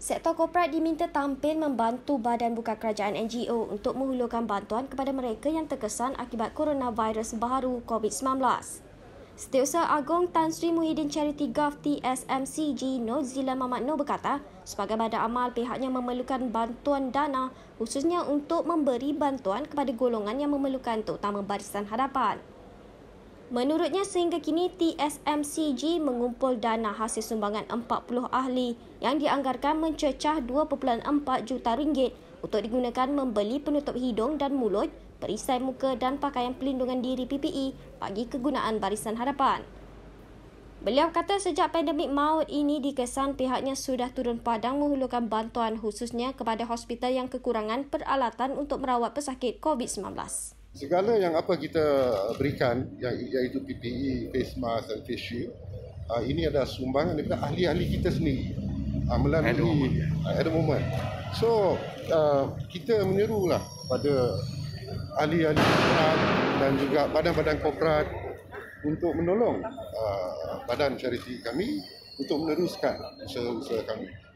Sektor korporat diminta tampil membantu badan buka kerajaan NGO untuk menghulurkan bantuan kepada mereka yang terkesan akibat coronavirus baru COVID-19. Setiausaha Agong Tan Sri Muhyiddin Charity Gov TSMCG Nozila Mamat Noh berkata, sebagai badan amal pihaknya memerlukan bantuan dana khususnya untuk memberi bantuan kepada golongan yang memerlukan terutama barisan hadapan. Menurutnya sehingga kini TSMCG mengumpul dana hasil sumbangan 40 ahli yang dianggarkan mencecah 2.4 juta ringgit untuk digunakan membeli penutup hidung dan mulut, perisai muka dan pakaian pelindungan diri PPE bagi kegunaan Barisan Harapan. Beliau kata sejak pandemik maut ini dikesan pihaknya sudah turun padang menghulurkan bantuan khususnya kepada hospital yang kekurangan peralatan untuk merawat pesakit COVID-19 segala yang apa kita berikan iaitu PPE, face mask dan face shield uh, ini adalah sumbangan daripada ahli-ahli kita sendiri uh, melalui at moment, ah, at the moment. so uh, kita menyerulah pada ahli-ahli dan juga badan-badan korporat untuk menolong uh, badan syariti kami untuk meneruskan usaha-usaha kami